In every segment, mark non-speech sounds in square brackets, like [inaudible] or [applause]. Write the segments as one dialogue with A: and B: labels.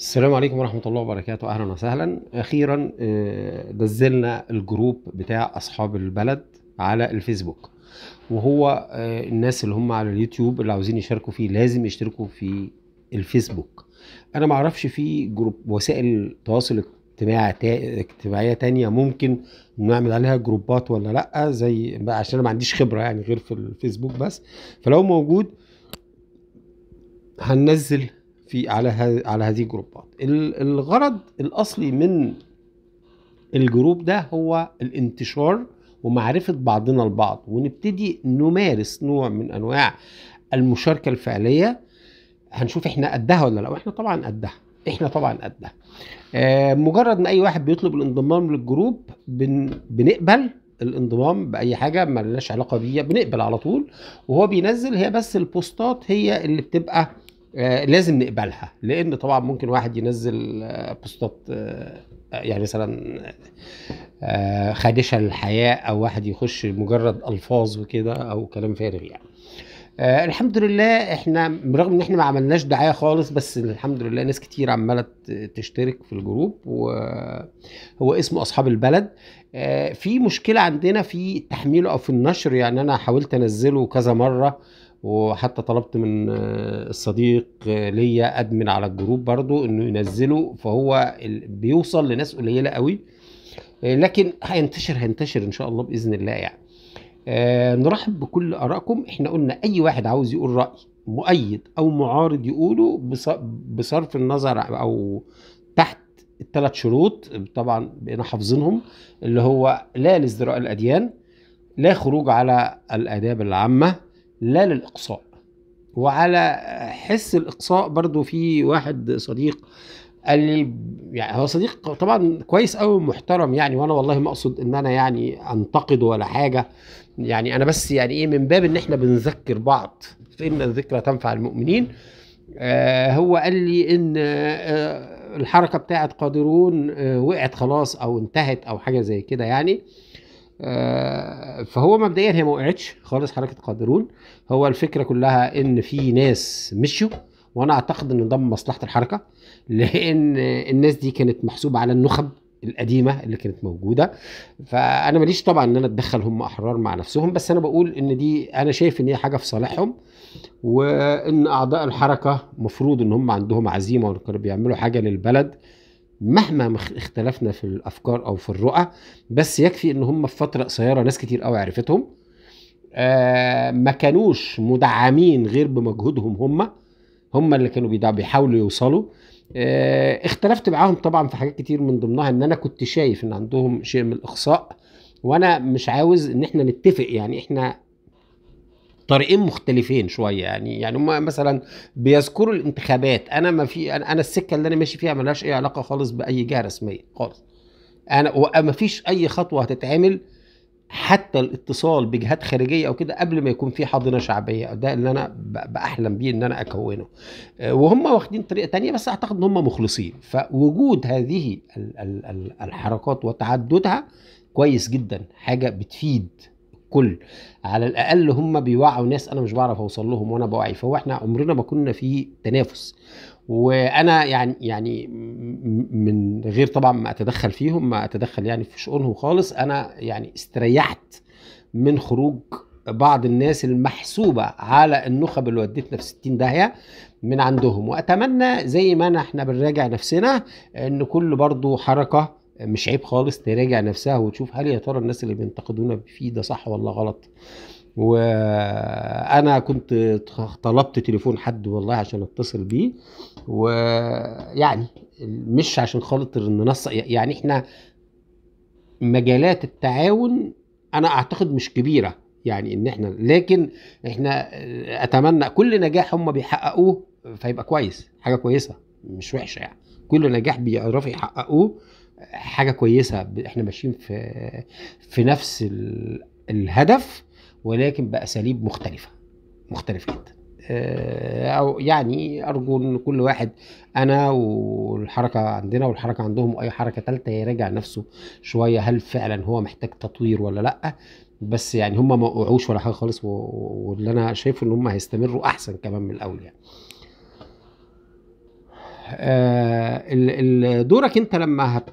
A: السلام عليكم ورحمة الله وبركاته أهلا وسهلا أخيرا آه، نزلنا الجروب بتاع أصحاب البلد على الفيسبوك وهو آه، الناس اللي هم على اليوتيوب اللي عاوزين يشاركوا فيه لازم يشتركوا في الفيسبوك أنا معرفش في جروب وسائل تواصل اجتماعي اجتماعية تانية ممكن نعمل عليها جروبات ولا لأ زي عشان أنا ما عنديش خبرة يعني غير في الفيسبوك بس فلو موجود هننزل في على على هذه الجروبات الغرض الاصلي من الجروب ده هو الانتشار ومعرفة بعضنا البعض ونبتدي نمارس نوع من أنواع المشاركة الفعلية هنشوف احنا قدها ولا لا واحنا طبعا قدها احنا طبعا قدها آه مجرد ما اي واحد بيطلب الانضمام للجروب بن بنقبل الانضمام باي حاجه ما لناش علاقه بيها بنقبل على طول وهو بينزل هي بس البوستات هي اللي بتبقى آه، لازم نقبلها لان طبعا ممكن واحد ينزل آه، بوستات آه، يعني مثلا خادشه للحياه او واحد يخش مجرد الفاظ وكده او كلام فارغ يعني الحمد لله احنا برغم ان احنا ما عملناش دعايه خالص بس الحمد لله ناس كتير عماله تشترك في الجروب وهو اسمه اصحاب البلد في مشكله عندنا في تحميله او في النشر يعني انا حاولت انزله كذا مره وحتى طلبت من الصديق آه، آه، ليا ادمن على الجروب برضو انه ينزله فهو بيوصل لناس قليله قوي آه، لكن هينتشر هينتشر ان شاء الله باذن الله يعني نرحب بكل ارائكم احنا قلنا اي واحد عاوز يقول راي مؤيد او معارض يقوله بصرف النظر او تحت الثلاث شروط طبعا بقينا حافظينهم اللي هو لا لازدراء الاديان لا خروج على الاداب العامه لا للإقصاء وعلى حس الإقصاء برضو في واحد صديق قال لي يعني هو صديق طبعا كويس قوي محترم يعني وانا والله ما اقصد ان انا يعني انتقده ولا حاجه يعني انا بس يعني ايه من باب ان احنا بنذكر بعض فان الذكرى تنفع المؤمنين آه هو قال لي ان آه الحركه بتاعه قادرون آه وقعت خلاص او انتهت او حاجه زي كده يعني آه، فهو مبدئيا هي ما وقعتش خالص حركه قادرون هو الفكره كلها ان في ناس مشوا وانا اعتقد ان ضم مصلحه الحركه لان الناس دي كانت محسوبه على النخب القديمه اللي كانت موجوده فانا ماليش طبعا ان انا اتدخل هم احرار مع نفسهم بس انا بقول ان دي انا شايف ان هي حاجه في صالحهم وان اعضاء الحركه مفروض ان هم عندهم عزيمه وكانوا بيعملوا حاجه للبلد مهما اختلفنا في الافكار او في الرؤى بس يكفي ان هم في فتره قصيره ناس كتير قوي عرفتهم آه ما كانوش مدعمين غير بمجهودهم هم هم اللي كانوا بيحاولوا يوصلوا آه اختلفت معاهم طبعا في حاجات كتير من ضمنها ان انا كنت شايف ان عندهم شيء من الاخصاء وانا مش عاوز ان احنا نتفق يعني احنا طريقين مختلفين شويه يعني يعني هم مثلا بيذكروا الانتخابات انا ما في انا السكه اللي انا ماشي فيها ملهاش اي علاقه خالص باي جهه رسميه خالص انا وما فيش اي خطوه هتتعمل حتى الاتصال بجهات خارجيه او كده قبل ما يكون في حاضنه شعبيه ده اللي انا باحلم بيه ان انا اكونه وهم واخدين طريقه تانية بس اعتقد ان هم مخلصين فوجود هذه الحركات وتعددها كويس جدا حاجه بتفيد الكل على الاقل هم بيوعوا ناس انا مش بعرف اوصل لهم وانا بوعي فهو احنا عمرنا ما كنا في تنافس وانا يعني يعني من غير طبعا ما اتدخل فيهم ما اتدخل يعني في شؤونهم خالص انا يعني استريحت من خروج بعض الناس المحسوبة على النخب اللي ودتنا في 60 داهية من عندهم وأتمنى زي ما احنا بنراجع نفسنا أن كل برضو حركة مش عيب خالص تراجع نفسها وتشوف هل يا ترى الناس اللي بينتقدونا فيه ده صح ولا غلط وانا كنت طلبت تليفون حد والله عشان اتصل بيه ويعني مش عشان خاطر نص يعني احنا مجالات التعاون انا اعتقد مش كبيره يعني ان احنا لكن احنا اتمنى كل نجاح هم بيحققوه فيبقى كويس حاجه كويسه مش وحشه يعني كل نجاح بيعرفوا يحققوه حاجه كويسه احنا ماشيين في في نفس الهدف ولكن باساليب مختلفه مختلفه جدا آه، او يعني ارجو ان كل واحد انا والحركه عندنا والحركه عندهم واي حركه ثالثه يراجع نفسه شويه هل فعلا هو محتاج تطوير ولا لا بس يعني هم ما وقعوش ولا حاجه خالص واللي انا شايفه ان هم هيستمروا احسن كمان من الاول يعني آه، دورك انت لما هت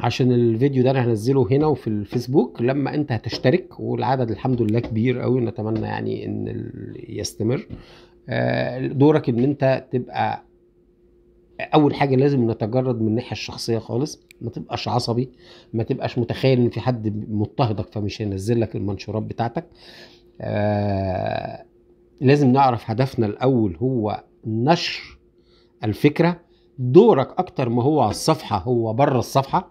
A: عشان الفيديو ده انا هنزله هنا وفي الفيسبوك لما انت هتشترك والعدد الحمد لله كبير قوي نتمنى يعني ان يستمر آه، دورك ان انت تبقى اول حاجه لازم نتجرد من الناحيه الشخصيه خالص ما تبقاش عصبي ما تبقاش متخيل ان في حد مضطهدك فمش هينزل لك المنشورات بتاعتك آه، لازم نعرف هدفنا الاول هو نشر الفكره دورك اكتر ما هو على الصفحه هو بره الصفحه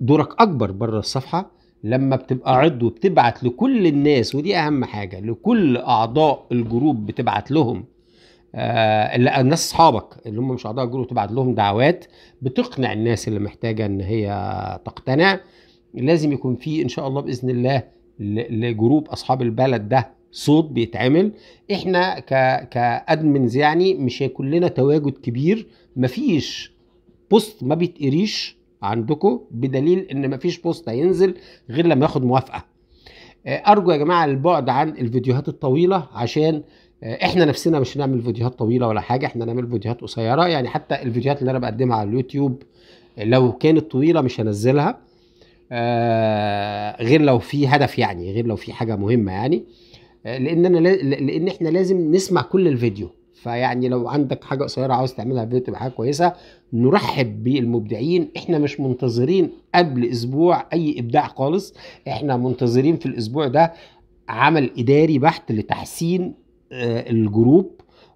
A: دورك اكبر بره الصفحه لما بتبقى عضو بتبعت لكل الناس ودي اهم حاجه لكل اعضاء الجروب بتبعت لهم آه الناس اصحابك اللي هم مش اعضاء الجروب تبعت لهم دعوات بتقنع الناس اللي محتاجه ان هي تقتنع لازم يكون في ان شاء الله باذن الله لجروب اصحاب البلد ده صوت بيتعمل احنا ك كادمنز يعني مش هيكون لنا تواجد كبير مفيش بوست ما بيتقريش عندكم بدليل ان مفيش بوست هينزل غير لما ياخد موافقه آه، ارجو يا جماعه البعد عن الفيديوهات الطويله عشان آه، احنا نفسنا مش هنعمل فيديوهات طويله ولا حاجه احنا نعمل فيديوهات قصيره يعني حتى الفيديوهات اللي انا بقدمها على اليوتيوب آه، لو كانت طويله مش هنزلها غير لو في هدف يعني غير لو في حاجه مهمه يعني لان انا لان احنا لازم نسمع كل الفيديو فيعني لو عندك حاجه قصيره عاوز تعملها فيديو تبقى حاجه كويسه نرحب بالمبدعين احنا مش منتظرين قبل اسبوع اي ابداع خالص احنا منتظرين في الاسبوع ده عمل اداري بحت لتحسين آه، الجروب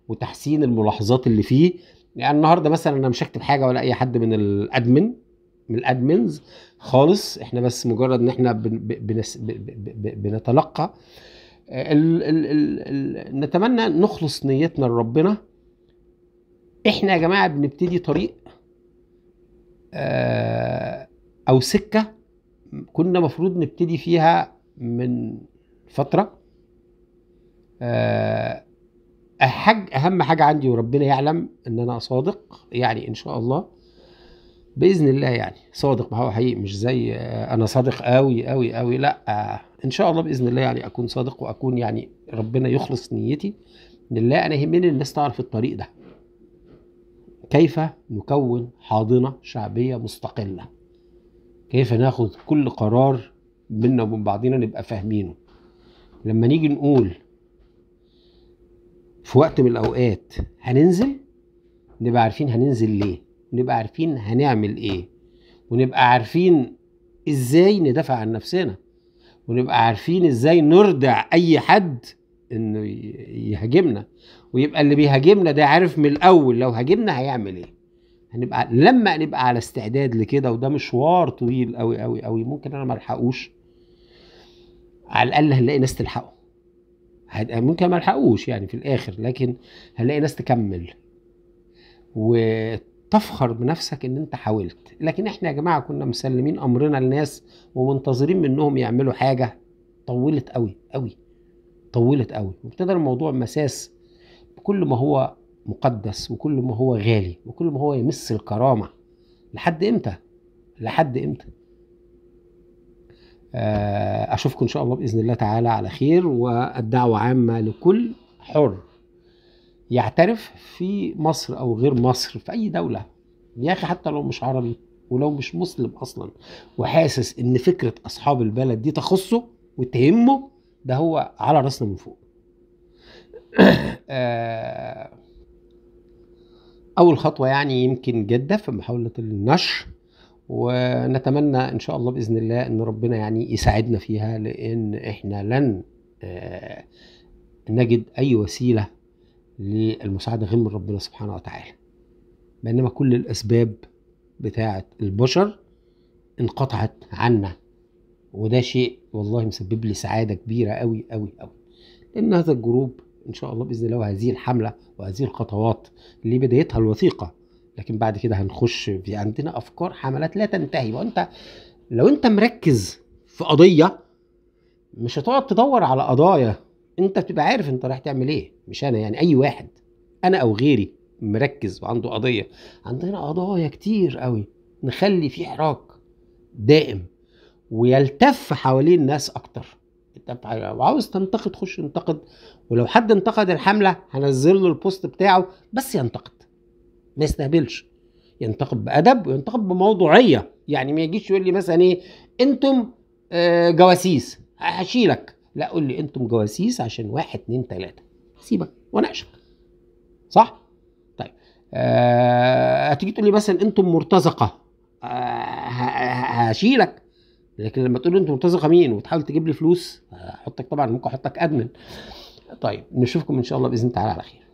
A: وتحسين الملاحظات اللي فيه يعني النهارده مثلا انا مش هكتب حاجه ولا اي حد من الادمن من الادمنز خالص احنا بس مجرد ان احنا بن بنس بنتلقى ال ال ال ال نتمنى نخلص نيتنا لربنا احنا يا جماعه بنبتدي طريق آه، او سكه كنا مفروض نبتدي فيها من فتره آه، أحج اهم حاجه عندي وربنا يعلم ان انا صادق يعني ان شاء الله باذن الله يعني صادق ما هو حقيقي مش زي آه، انا صادق قوي قوي قوي لا ان شاء الله باذن الله يعني اكون صادق واكون يعني ربنا يخلص نيتي لله انا يهمني الناس تعرف الطريق ده كيف نكون حاضنه شعبيه مستقله كيف ناخد كل قرار بينا وبين بعضينا نبقى فاهمينه لما نيجي نقول في وقت من الاوقات هننزل نبقى عارفين هننزل ليه ونبقى عارفين هنعمل ايه ونبقى عارفين ازاي ندافع عن نفسنا ونبقى عارفين ازاي نردع اي حد انه يهاجمنا ويبقى اللي بيهاجمنا ده عارف من الاول لو هاجمنا هيعمل ايه هنبقى لما نبقى على استعداد لكده وده مشوار طويل قوي قوي قوي ممكن انا ما الحقوش على الاقل هنلاقي ناس تلحقه ممكن ما الحقوش يعني في الاخر لكن هنلاقي ناس تكمل و تفخر بنفسك ان انت حاولت لكن احنا يا جماعه كنا مسلمين امرنا للناس ومنتظرين منهم يعملوا حاجه طولت قوي قوي طولت قوي وابتدى الموضوع مساس بكل ما هو مقدس وكل ما هو غالي وكل ما هو يمس الكرامه لحد امتى لحد امتى آه، اشوفكم ان شاء الله باذن الله تعالى على خير والدعوه عامه لكل حر يعترف في مصر او غير مصر في اي دوله يا اخي حتى لو مش عربي ولو مش مسلم اصلا وحاسس ان فكره اصحاب البلد دي تخصه وتهمه ده هو على راسنا من فوق [coughs] آه، اول خطوه يعني يمكن جده في محاوله النشر ونتمنى ان شاء الله باذن الله ان ربنا يعني يساعدنا فيها لان احنا لن آه، نجد اي وسيله للمساعدة غير من ربنا سبحانه وتعالى بينما كل الأسباب بتاعة البشر انقطعت عنا وده شيء والله مسبب لي سعادة كبيرة أوي أوي أوي لأن هذا الجروب إن شاء الله بإذن الله وهذه الحملة وهذه الخطوات اللي بدايتها الوثيقة لكن بعد كده هنخش في عندنا أفكار حملات لا تنتهي وأنت لو أنت مركز في قضية مش هتقعد تدور على قضايا انت بتبقى عارف انت رايح تعمل ايه مش انا يعني اي واحد انا او غيري مركز وعنده قضيه عندنا قضايا كتير قوي نخلي في حراك دائم ويلتف حوالين الناس اكتر وعاوز تنتقد خش انتقد ولو حد انتقد الحمله هنزل له البوست بتاعه بس ينتقد ما يستهبلش ينتقد بادب وينتقد بموضوعيه يعني ما يجيش يقول لي مثلا ايه انتم آه، جواسيس هشيلك لا قول لي انتم جواسيس عشان واحد اتنين تلاته سيبك واناقشك صح؟ طيب آه هتيجي تقول لي مثلا انتم مرتزقه آه هشيلك لكن لما تقول لي انتم مرتزقه مين وتحاول تجيب لي فلوس احطك طبعا ممكن احطك ادمن طيب نشوفكم ان شاء الله باذن الله تعالى على خير